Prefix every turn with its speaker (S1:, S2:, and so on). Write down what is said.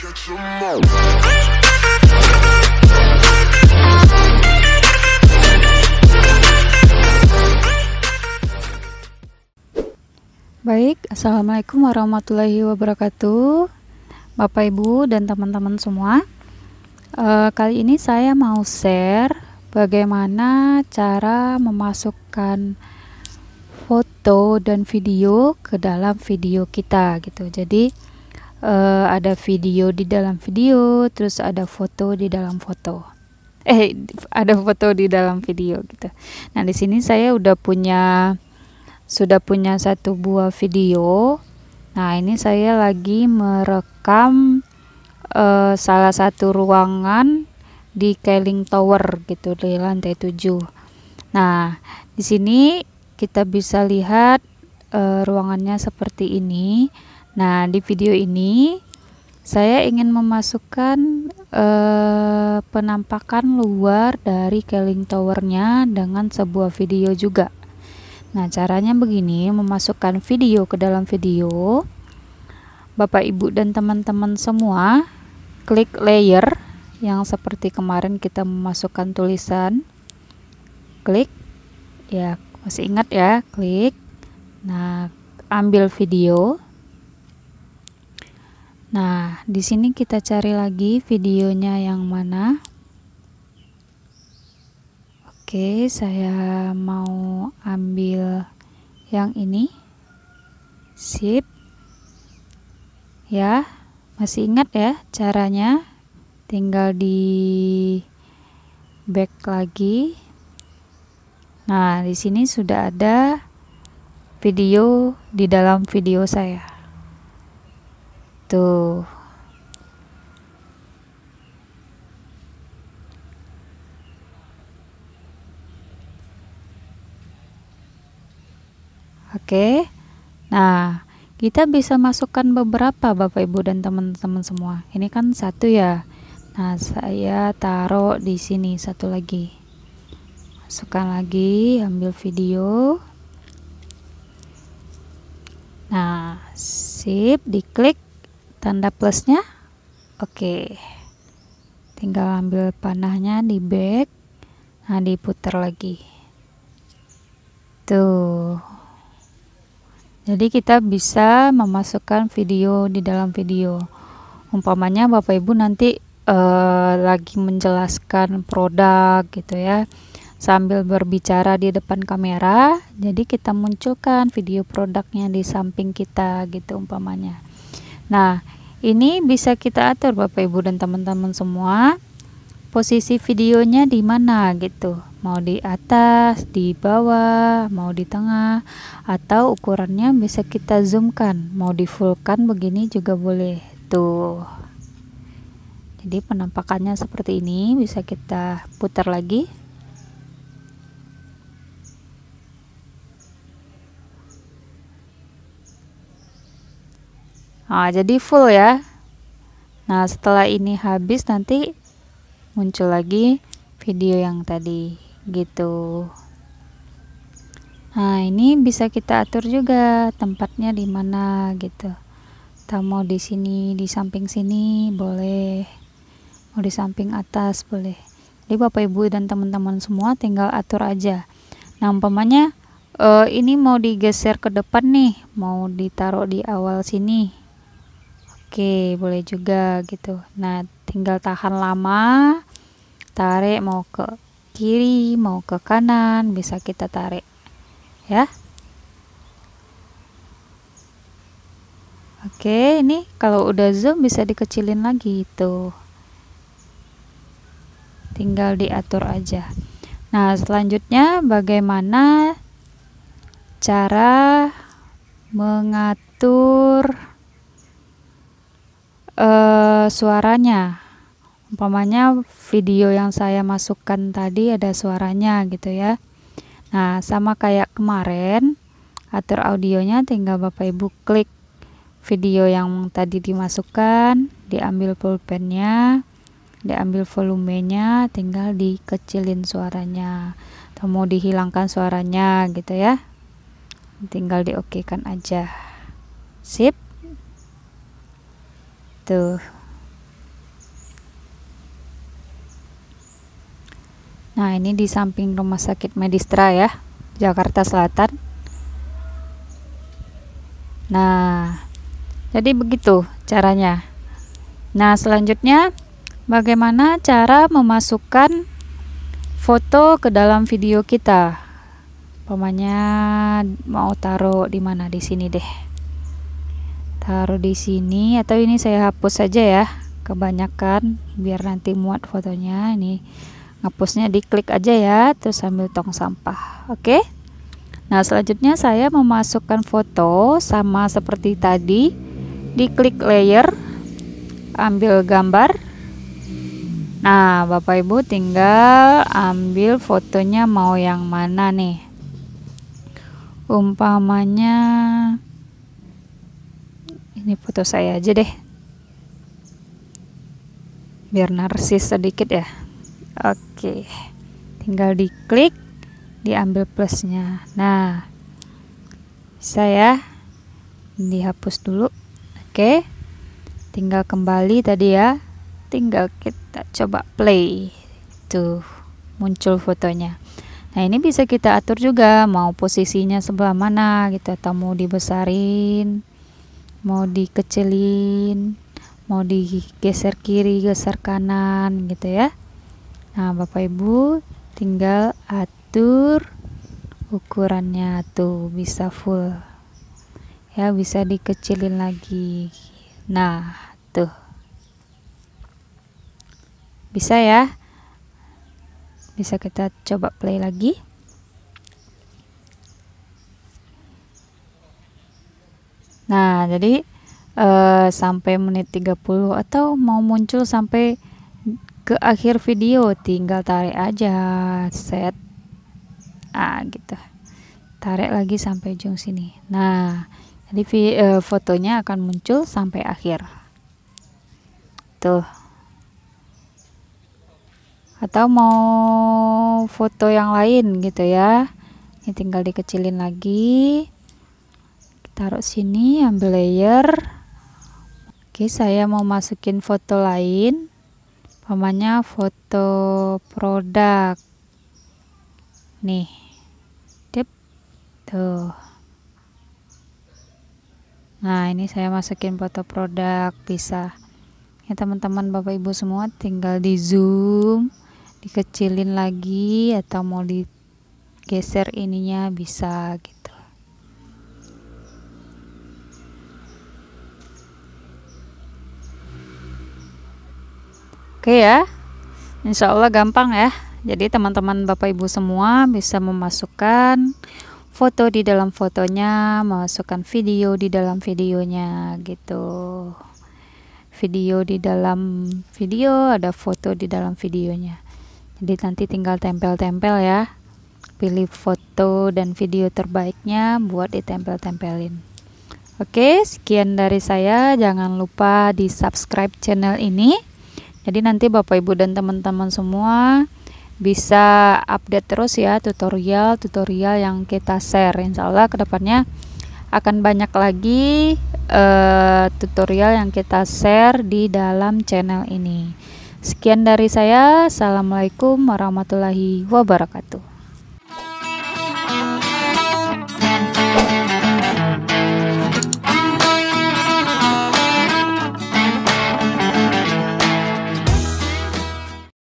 S1: Baik, Assalamualaikum warahmatullahi wabarakatuh Bapak Ibu dan teman-teman semua e, Kali ini saya mau share bagaimana cara memasukkan foto dan video ke dalam video kita gitu Jadi uh, ada video di dalam video, terus ada foto di dalam foto. Eh, ada foto di dalam video gitu. Nah, di sini saya udah punya sudah punya satu buah video. Nah, ini saya lagi merekam uh, salah satu ruangan di Keling Tower gitu di lantai 7. Nah, di sini kita bisa lihat uh, ruangannya seperti ini. Nah, di video ini saya ingin memasukkan eh, penampakan luar dari Keling Towernya dengan sebuah video juga. Nah, caranya begini, memasukkan video ke dalam video. Bapak, Ibu, dan teman-teman semua, klik layer yang seperti kemarin kita memasukkan tulisan. Klik. Ya, masih ingat ya, klik. Nah, ambil video Nah, di sini kita cari lagi videonya yang mana. Oke, saya mau ambil yang ini. Sip. Ya, masih ingat ya caranya? Tinggal di back lagi. Nah, di sini sudah ada video di dalam video saya. Tuh. Gitu. Oke. Nah, kita bisa masukkan beberapa Bapak Ibu dan teman-teman semua. Ini kan satu ya. Nah, saya taruh di sini satu lagi. Masukkan lagi, ambil video. Nah, sip, diklik tanda plusnya oke tinggal ambil panahnya di back nah diputar lagi tuh jadi kita bisa memasukkan video di dalam video umpamanya bapak ibu nanti uh, lagi menjelaskan produk gitu ya sambil berbicara di depan kamera jadi kita munculkan video produknya di samping kita gitu umpamanya Nah, ini bisa kita atur Bapak Ibu dan teman-teman semua. Posisi videonya di mana gitu. Mau di atas, di bawah, mau di tengah atau ukurannya bisa kita zoomkan, mau di fullkan begini juga boleh. Tuh. Jadi penampakannya seperti ini, bisa kita putar lagi. Nah, jadi full ya. Nah, setelah ini habis nanti muncul lagi video yang tadi gitu. Nah, ini bisa kita atur juga tempatnya di mana gitu. Kita mau di sini, di samping sini boleh. Mau di samping atas boleh. Jadi Bapak Ibu dan teman-teman semua tinggal atur aja. Nah, umpamanya uh, ini mau digeser ke depan nih, mau ditaruh di awal sini. Oke, boleh juga gitu. Nah, tinggal tahan lama. Tarik mau ke kiri, mau ke kanan, bisa kita tarik. Ya. Oke, ini kalau udah zoom bisa dikecilin lagi itu. Tinggal diatur aja. Nah, selanjutnya bagaimana cara mengatur uh, suaranya umpamanya video yang saya masukkan tadi ada suaranya gitu ya nah sama kayak kemarin atur audionya tinggal bapak ibu klik video yang tadi dimasukkan diambil pulpennya diambil volumenya tinggal dikecilin suaranya atau mau dihilangkan suaranya gitu ya tinggal diokekan aja sip gitu Nah, ini di samping Rumah Sakit Medistra ya, Jakarta Selatan. Nah, jadi begitu caranya. Nah, selanjutnya bagaimana cara memasukkan foto ke dalam video kita? pemanya mau taruh di mana di sini deh taruh di sini atau ini saya hapus saja ya kebanyakan biar nanti muat fotonya ini ngapusnya diklik aja ya terus sambil tong sampah oke okay? nah selanjutnya saya memasukkan foto sama seperti tadi diklik layer ambil gambar nah bapak ibu tinggal ambil fotonya mau yang mana nih umpamanya ini foto saya aja deh biar narsis sedikit ya oke tinggal diklik diambil plusnya nah saya dihapus dulu oke tinggal kembali tadi ya tinggal kita coba play tuh muncul fotonya nah ini bisa kita atur juga mau posisinya sebelah mana gitu atau mau dibesarin mau dikecilin mau digeser kiri geser kanan gitu ya nah bapak ibu tinggal atur ukurannya tuh bisa full ya bisa dikecilin lagi nah tuh bisa ya bisa kita coba play lagi Nah, jadi uh, sampai menit 30 atau mau muncul sampai ke akhir video tinggal tarik aja set ah gitu tarik lagi sampai ujung sini nah jadi uh, fotonya akan muncul sampai akhir tuh atau mau foto yang lain gitu ya ini tinggal dikecilin lagi taruh sini ambil layer oke saya mau masukin foto lain pamannya foto produk nih tip tuh nah ini saya masukin foto produk bisa ya teman-teman bapak ibu semua tinggal di zoom dikecilin lagi atau mau digeser ininya bisa gitu Oke ya, insya Allah gampang ya. Jadi teman-teman bapak ibu semua bisa memasukkan foto di dalam fotonya, memasukkan video di dalam videonya gitu. Video di dalam video, ada foto di dalam videonya. Jadi nanti tinggal tempel-tempel ya. Pilih foto dan video terbaiknya buat ditempel-tempelin. Oke, sekian dari saya. Jangan lupa di-subscribe channel ini jadi nanti bapak ibu dan teman-teman semua bisa update terus ya tutorial-tutorial yang kita share Insya insyaallah kedepannya akan banyak lagi uh, tutorial yang kita share di dalam channel ini sekian dari saya assalamualaikum warahmatullahi wabarakatuh